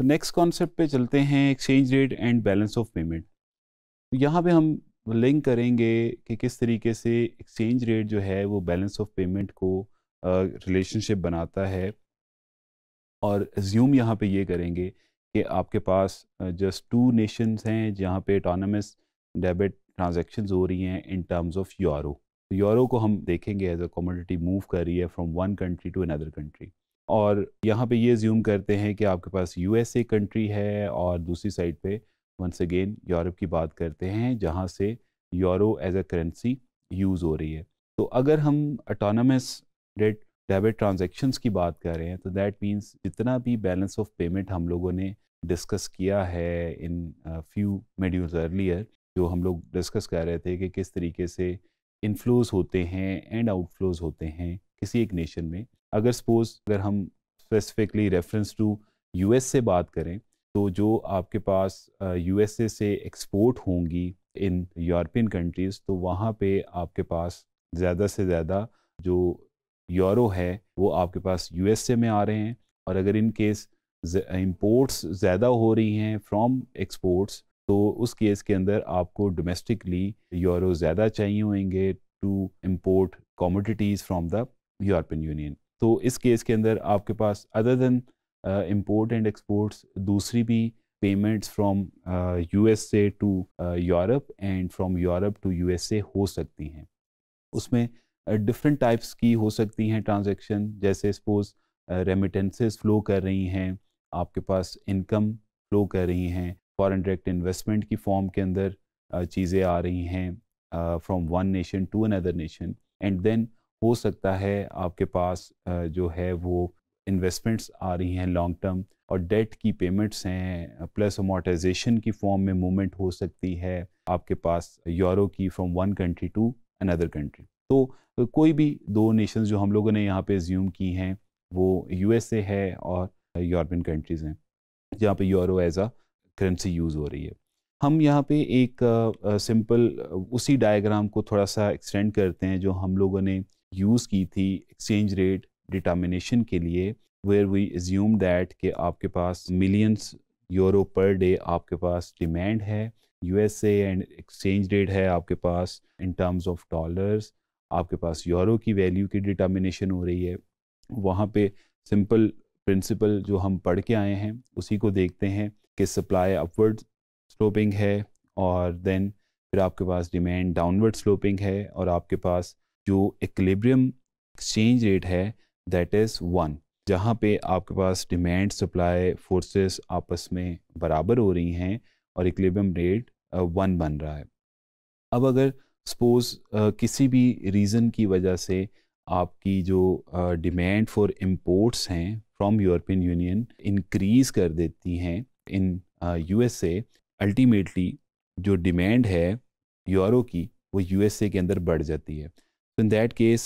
तो next concept पे चलते हैं exchange rate and balance of payment तो यहाँ पे हम लिंक करेंगे कि किस तरीके से एक्सचेंज रेट जो है वो बैलेंस ऑफ पेमेंट को रिलेशनशिप uh, बनाता है और ज्यूम यहाँ पे ये करेंगे कि आपके पास जस्ट टू नेशंस हैं जहाँ पे ऑटोनमस डेबिट ट्रांजेक्शन हो रही हैं in terms of euro euro को हम देखेंगे एज अ कमोडिटी मूव कर रही है from one country to another country और यहाँ पे ये ज्यूम करते हैं कि आपके पास यूएसए कंट्री है और दूसरी साइड पे वंस अगेन यूरोप की बात करते हैं जहाँ से euro as a currency use हो रही है तो अगर हम अटोनमस डेट डेबिट ट्रांजेक्शन्स की बात कर रहे हैं तो दैट मीन्स जितना भी बैलेंस ऑफ पेमेंट हम लोगों ने डिस्कस किया है इन फ्यू मेड्यूज अर्लियर जो हम लोग डिस्कस कर रहे थे कि किस तरीके से इनफ्लोज होते हैं एंड आउटफ्लोज होते हैं किसी एक नेशन में अगर सपोज अगर हम स्पेसिफिकली रेफरेंस टू यूएस से बात करें तो जो आपके पास यूएसए से एक्सपोर्ट होंगी इन यूरोपियन कंट्रीज़ तो वहाँ पे आपके पास ज़्यादा से ज़्यादा जो यूरो है वो आपके पास यूएसए में आ रहे हैं और अगर इन केस इम्पोर्ट्स ज़्यादा हो रही हैं फ्रॉम एक्सपोर्ट्स तो उस केस के अंदर आपको डोमेस्टिकली यूरो ज़्यादा चाहिए होंगे to import commodities from the European Union तो इस केस के अंदर आपके पास other than import and exports दूसरी भी payments from USA to Europe and from Europe to USA हो सकती हैं उसमें डिफरेंट uh, टाइप्स की हो सकती हैं ट्रांजेक्शन जैसे सपोज रेमिटेंसेस फ्लो कर रही हैं आपके पास इनकम फ्लो कर रही हैं फॉरेन डायरेक्ट इन्वेस्टमेंट की फॉर्म के अंदर uh, चीज़ें आ रही हैं from one nation to another nation and then हो सकता है आपके पास जो है वो इन्वेस्टमेंट्स आ रही हैं लॉन्ग टर्म और डेट की पेमेंट्स हैं प्लस अमोटाइजेशन की फॉर्म में मूवमेंट हो सकती है आपके पास यूरो की from one country to another country तो कोई भी दो नेशंस जो हम लोगों ने यहाँ पे ज्यूम की हैं वो यूएसए है और यूरोपियन कंट्रीज़ हैं जहाँ पे euro as a currency use हो रही है हम यहाँ पे एक सिंपल उसी डायग्राम को थोड़ा सा एक्सटेंड करते हैं जो हम लोगों ने यूज़ की थी एक्सचेंज रेट डिटर्मिनेशन के लिए वेयर वी एज्यूम दैट कि आपके पास मिलियंस यूरो पर डे आपके पास डिमांड है यूएसए एंड एक्सचेंज रेट है आपके पास इन टर्म्स ऑफ डॉलर्स आपके पास यूरो की वैल्यू की डिटर्मिनेशन हो रही है वहाँ पे सिंपल प्रिंसिपल जो हम पढ़ के आए हैं उसी को देखते हैं कि सप्लाई अपवर्ड स्लोपिंग है और देन फिर आपके पास डिमांड डाउनवर्ड स्लोपिंग है और आपके पास जो इक्लेब्रियम एक्सचेंज रेट है दैट इज़ वन जहाँ पे आपके पास डिमांड सप्लाई फोर्सेस आपस में बराबर हो रही हैं और इक्लेबियम रेट वन बन रहा है अब अगर सपोज uh, किसी भी रीज़न की वजह से आपकी जो डिमांड फॉर इम्पोर्ट्स हैं फ्रॉम यूरोपियन यूनियन इंक्रीज़ कर देती हैं इन यूएसए अल्टीमेटली जो डिमांड है यूरो की वो यूएसए के अंदर बढ़ जाती है तो इन दैट केस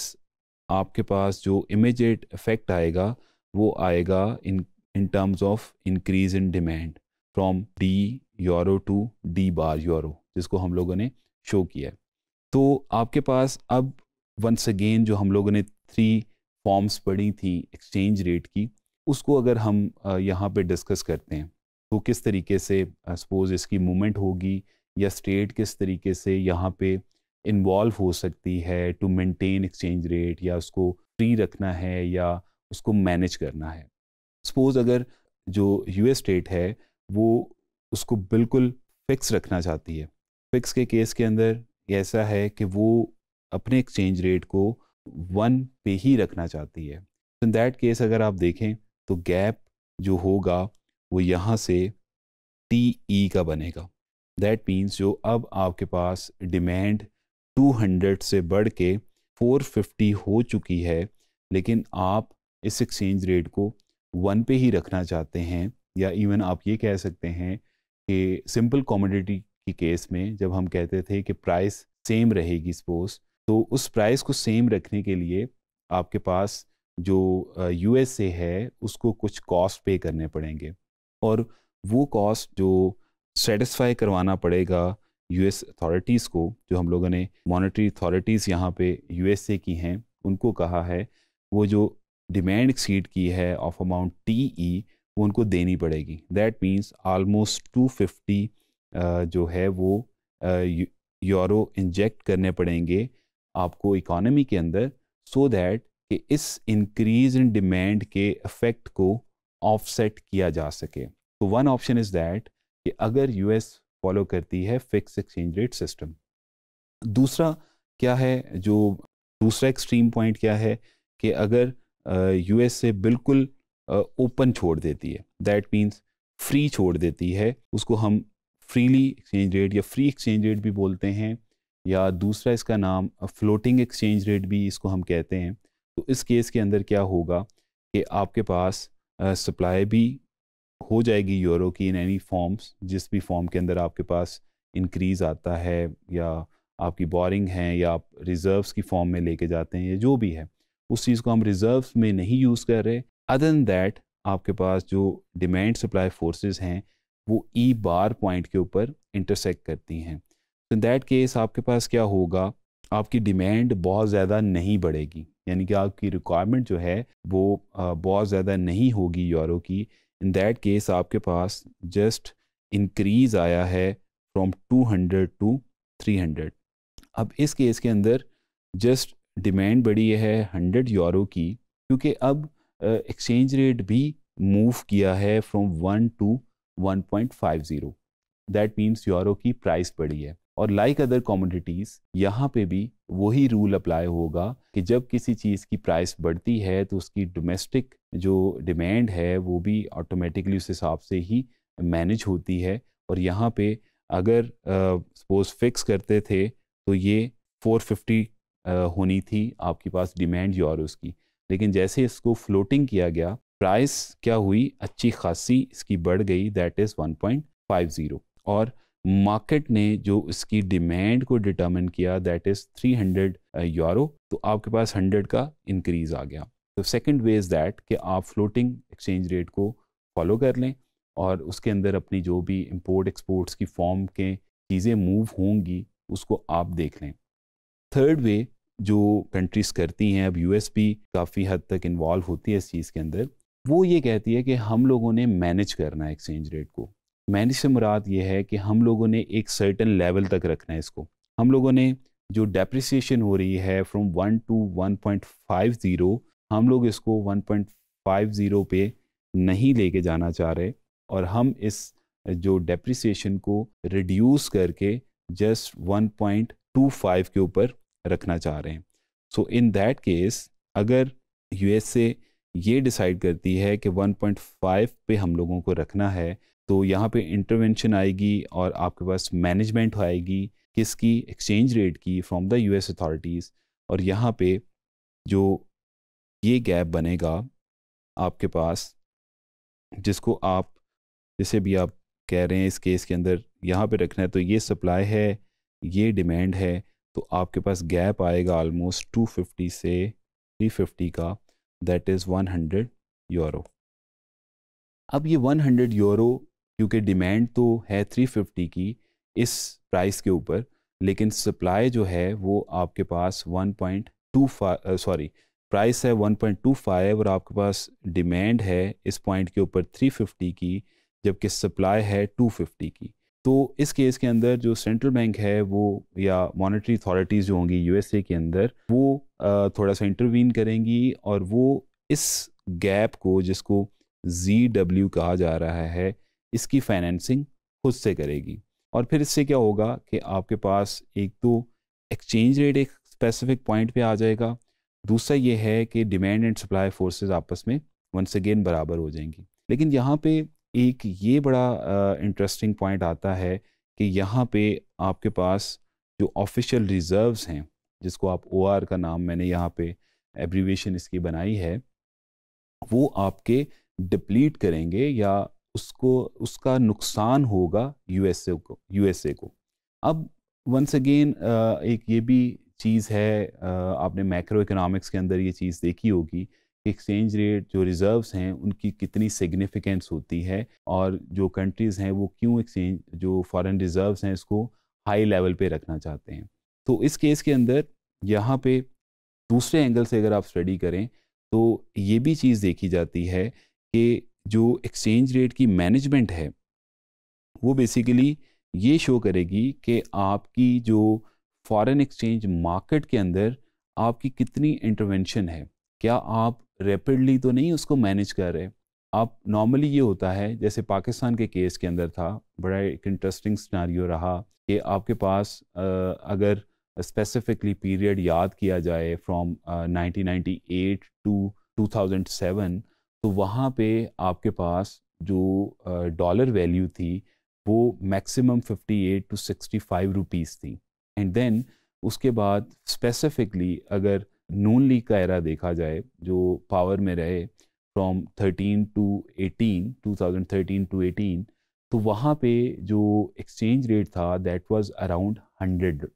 आपके पास जो इमिजिएट इफेक्ट आएगा वो आएगा in in terms of increase in demand from the euro to the बार यूरो जिसको हम लोगों ने शो किया है तो आपके पास अब वंस अगेन जो हम लोगों ने थ्री फॉर्म्स पढ़ी थी एक्सचेंज रेट की उसको अगर हम यहाँ पे डिस्कस करते हैं तो किस तरीके से सपोज इसकी मूवमेंट होगी या स्टेट किस तरीके से यहाँ पे इन्वॉल्व हो सकती है टू मेंटेन एक्सचेंज रेट या उसको फ्री रखना है या उसको मैनेज करना है सपोज़ अगर जो यू एस स्टेट है वो उसको बिल्कुल फिक्स रखना चाहती है फिक्स के केस के अंदर ऐसा है कि वो अपने एक्सचेंज रेट को वन पे ही रखना चाहती है इन दैट केस अगर आप देखें तो गैप जो होगा वो यहाँ से टी ई e का बनेगा दैट मीन्स जो अब आपके पास डिमांड 200 से बढ़ के 450 हो चुकी है लेकिन आप इस एक्सचेंज रेट को वन पे ही रखना चाहते हैं या इवन आप ये कह सकते हैं कि सिंपल कॉमोडिटी की केस में जब हम कहते थे कि प्राइस सेम रहेगी सपोज तो उस प्राइस को सेम रखने के लिए आपके पास जो यू है उसको कुछ कॉस्ट पे करने पड़ेंगे और वो कॉस्ट जो सेटिस्फाई करवाना पड़ेगा यूएस अथॉरिटीज़ को जो हम लोगों ने मॉनिटरी अथॉरिटीज़ यहाँ पे यूएसए की हैं उनको कहा है वो जो डिमांड एक्सीड की है ऑफ अमाउंट टी ई वो उनको देनी पड़ेगी that means almost two fifty जो है वो यूरो इंजेक्ट करने पड़ेंगे आपको इकॉनमी के अंदर सो so दैट कि इस इंक्रीज इन डिमांड के इफ़ेक्ट को ऑफसेट किया जा सके तो वन ऑप्शन इज़ दैट कि अगर यूएस फॉलो करती है फिक्स एक्सचेंज रेट सिस्टम दूसरा क्या है जो दूसरा एक्सट्रीम पॉइंट क्या है कि अगर यूएस से बिल्कुल ओपन छोड़ देती है दैट मीन्स फ्री छोड़ देती है उसको हम फ्रीली एक्सचेंज रेट या फ्री एक्सचेंज रेट भी बोलते हैं या दूसरा इसका नाम फ्लोटिंग एक्सचेंज रेट भी इसको हम कहते हैं तो इस केस के अंदर क्या होगा कि आपके पास सप्लाई भी हो जाएगी यूरो की इन एनी फॉर्म्स जिस भी फॉर्म के अंदर आपके पास इंक्रीज आता है या आपकी बोरिंग है या आप रिज़र्व्स की फॉर्म में लेके जाते हैं या जो भी है उस चीज़ को हम रिज़र्व्स में नहीं यूज़ कर रहे अदर देन दैट आपके पास जो डिमांड सप्लाई फोर्सेस हैं वो ई बार पॉइंट के ऊपर इंटरसेक्ट करती हैं तो इन दैट केस आपके पास क्या होगा आपकी डिमांड बहुत ज़्यादा नहीं बढ़ेगी यानी कि आपकी रिक्वायरमेंट जो है वो बहुत ज़्यादा नहीं होगी यूरो की इन दैट केस आपके पास जस्ट इंक्रीज आया है फ्रॉम 200 टू 300 अब इस केस के अंदर जस्ट डिमांड बढ़ी है 100 यूरो की क्योंकि अब एक्सचेंज रेट भी मूव किया है from one to 1.50 that means euro की प्राइस बढ़ी है और लाइक अदर कॉमोडिटीज़ यहाँ पे भी वही रूल अप्लाई होगा कि जब किसी चीज़ की प्राइस बढ़ती है तो उसकी डोमेस्टिक जो डिमांड है वो भी ऑटोमेटिकली उस हिसाब से ही मैनेज होती है और यहाँ पे अगर सपोज फिक्स करते थे तो ये 450 uh, होनी थी आपके पास डिमांड और उसकी लेकिन जैसे इसको फ्लोटिंग किया गया प्राइस क्या हुई अच्छी खासी इसकी बढ़ गई दैट इज़ 1.50 और मार्केट ने जो इसकी डिमांड को डिटर्मिन किया दैट इज़ 300 यूरो तो आपके पास 100 का इंक्रीज आ गया तो सेकंड वे इज़ दैट कि आप फ्लोटिंग एक्सचेंज रेट को फॉलो कर लें और उसके अंदर अपनी जो भी इम्पोर्ट एक्सपोर्ट्स की फॉर्म के चीज़ें मूव होंगी उसको आप देख लें थर्ड वे जो कंट्रीज़ करती हैं अब यूएस भी काफ़ी हद तक इन्वॉल्व होती है इस चीज़ के अंदर वो ये कहती है कि हम लोगों ने मैनेज करना है एक्सचेंज रेट को मैंने से मुराद ये है कि हम लोगों ने एक सर्टन लेवल तक रखना है इसको हम लोगों ने जो डेप्रिसिएशन हो रही है from one to one point five zero हम लोग इसको वन पॉइंट फाइव ज़ीरो पे नहीं लेके जाना चाह रहे और हम इस जो डेप्रिसिएशन को रिड्यूस करके just one point two five के ऊपर रखना चाह रहे हैं सो इन दैट केस अगर ए ये डिसाइड करती है कि वन पॉइंट फाइव पे हम लोगों को रखना है तो यहाँ पे इंटरवेंशन आएगी और आपके पास मैनेजमेंट आएगी किसकी एक्सचेंज रेट की फ्रॉम द यूएस अथॉरिटीज़ और यहाँ पे जो ये गैप बनेगा आपके पास जिसको आप जैसे भी आप कह रहे हैं इस केस के अंदर यहाँ पे रखना है तो ये सप्लाई है ये डिमांड है तो आपके पास गैप आएगा ऑलमोस्ट फिफ्टी से फिफ्टी का दैट इज़ हंड्रेड यूरो अब ये 100 यूरो क्योंकि डिमांड तो है 350 की इस प्राइस के ऊपर लेकिन सप्लाई जो है वो आपके पास 1.25 सॉरी प्राइस है 1.25 और आपके पास डिमांड है इस पॉइंट के ऊपर 350 की जबकि सप्लाई है 250 की तो इस केस के अंदर जो सेंट्रल बैंक है वो या मॉनेटरी अथॉरिटीज़ जो होंगी यूएसए के अंदर वो थोड़ा सा इंटरवीन करेंगी और वो इस गैप को जिसको जी डब्ल्यू कहा जा रहा है इसकी फाइनेंसिंग खुद से करेगी और फिर इससे क्या होगा कि आपके पास एक तो एक्सचेंज रेट एक स्पेसिफिक पॉइंट पे आ जाएगा दूसरा ये है कि डिमांड एंड सप्लाई फोर्सेस आपस में वंस अगेन बराबर हो जाएंगी लेकिन यहाँ पे एक ये बड़ा इंटरेस्टिंग uh, पॉइंट आता है कि यहाँ पे आपके पास जो ऑफिशियल रिज़र्व्स हैं जिसको आप ओ का नाम मैंने यहाँ पे एब्रीवेशन इसकी बनाई है वो आपके डिप्लीट करेंगे या उसको उसका नुकसान होगा यूएसए को यूएसए को अब वंस अगेन एक ये भी चीज़ है आपने मैक्रो इकोनॉमिक्स के अंदर ये चीज़ देखी होगी कि एक्सचेंज रेट जो रिजर्व्स हैं उनकी कितनी सिग्निफिकेंस होती है और जो कंट्रीज़ हैं वो क्यों एक्सचेंज जो फॉरेन रिजर्व्स हैं इसको हाई लेवल पे रखना चाहते हैं तो इस केस के अंदर यहाँ पे दूसरे एंगल से अगर आप स्टडी करें तो ये भी चीज़ देखी जाती है कि जो एक्सचेंज रेट की मैनेजमेंट है वो बेसिकली ये शो करेगी कि आपकी जो फॉरेन एक्सचेंज मार्केट के अंदर आपकी कितनी इंटरवेंशन है क्या आप रेपिडली तो नहीं उसको मैनेज कर रहे आप नॉर्मली ये होता है जैसे पाकिस्तान के केस के अंदर था बड़ा एक इंटरेस्टिंग सिनारियो रहा कि आपके पास अगर स्पेसिफिकली पीरियड याद किया जाए फ्रॉम 1998 टू 2007 तो वहाँ पे आपके पास जो डॉलर वैल्यू थी वो मैक्सिमम 58 टू 65 रुपीस थी एंड देन उसके बाद स्पेसिफिकली अगर नून लीग का एरा देखा जाए जो पावर में रहे फ्रॉम 13 टू 18 2013 टू 18 तो वहाँ पे जो एक्सचेंज रेट था that was around 100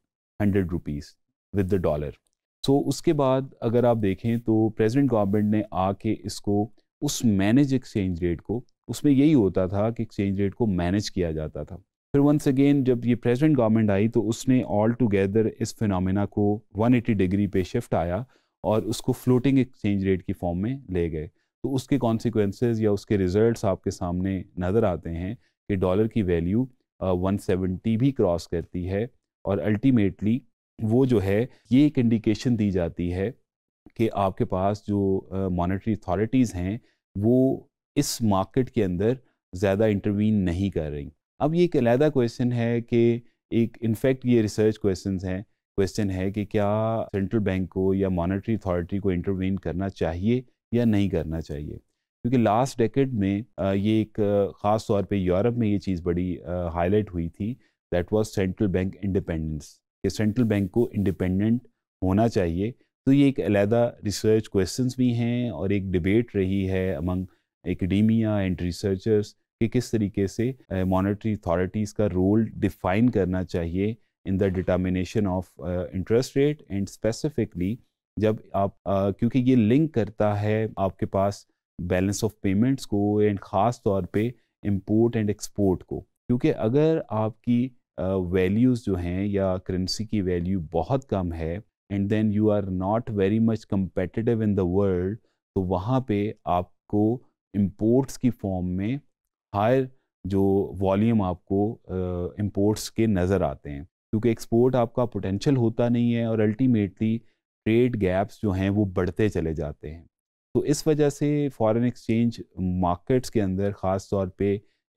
hundred rupees with the dollar so उसके बाद अगर आप देखें तो प्रेसिडेंट गवर्नमेंट ने आके इसको उस मैनेज एक्सचेंज रेट को उसमें यही होता था कि एक्सचेंज रेट को मैनेज किया जाता था फिर वंस अगेन जब ये प्रेजेंट गवर्नमेंट आई तो उसने ऑल टुगेदर इस फिनमिना को 180 डिग्री पे शिफ्ट आया और उसको फ्लोटिंग एक्सचेंज रेट की फॉर्म में ले गए तो उसके कॉन्सिक्वेंसेज या उसके रिजल्ट आपके सामने नज़र आते हैं कि डॉलर की वैल्यू वन सेवेंटी भी क्रॉस करती है और अल्टीमेटली वो जो है ये एक इंडिकेशन दी जाती है कि आपके पास जो मॉनेटरी uh, अथॉरिटीज़ हैं वो इस मार्केट के अंदर ज़्यादा इंटरवीन नहीं कर रही अब ये एक अलहदा क्वेश्चन है कि एक इनफैक्ट ये रिसर्च क्वेश्चन हैं क्वेश्चन है कि क्या सेंट्रल बैंक को या मॉनेटरी अथॉरिटी को इंटरवीन करना चाहिए या नहीं करना चाहिए क्योंकि लास्ट डेकेड में ये एक ख़ास तौर पे यूरोप में ये चीज़ बड़ी हाईलाइट हुई थी that was central bank independence कि सेंट्रल बैंक को इंडिपेंडेंट होना चाहिए तो ये एक अलहदा रिसर्च क्वेश्चंस भी हैं और एक डिबेट रही है अमंग एकेडमिया एंड रिसर्चर्स कि किस तरीके से मॉनेटरी uh, अथॉरिटीज़ का रोल डिफाइन करना चाहिए in the determination of interest rate and specifically जब आप uh, क्योंकि ये लिंक करता है आपके पास बैलेंस ऑफ पेमेंट्स को एंड ख़ास तौर पे इम्पोर्ट एंड एक्सपोर्ट को क्योंकि अगर आपकी वैल्यूज़ uh, जो हैं या करेंसी की वैल्यू बहुत कम है and then you are not very much competitive in the world तो वहाँ पे आपको इम्पोर्ट्स की फॉर्म में हायर जो वॉल्यूम आपको इम्पोर्ट्स uh, के नज़र आते हैं क्योंकि एक्सपोर्ट आपका पोटेंशियल होता नहीं है और अल्टीमेटली ट्रेड गैप्स जो हैं वो बढ़ते चले जाते हैं तो इस वजह से फॉरेन एक्सचेंज मार्केट्स के अंदर ख़ास तौर पे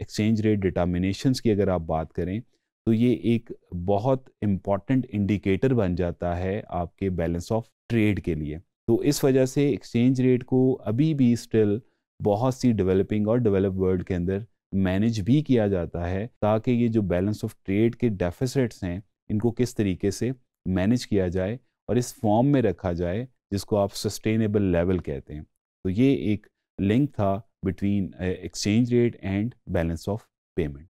एक्सचेंज रेट डिटामिनेशंस की अगर आप बात करें तो ये एक बहुत इम्पॉर्टेंट इंडिकेटर बन जाता है आपके बैलेंस ऑफ ट्रेड के लिए तो इस वजह से एक्सचेंज रेट को अभी भी स्टिल बहुत सी डेवलपिंग और डेवलप वर्ल्ड के अंदर मैनेज भी किया जाता है ताकि ये जो बैलेंस ऑफ ट्रेड के डेफिसिट्स हैं इनको किस तरीके से मैनेज किया जाए और इस फॉर्म में रखा जाए जिसको आप सस्टेनेबल लेवल कहते हैं तो ये एक लिंक था between exchange rate and balance of payment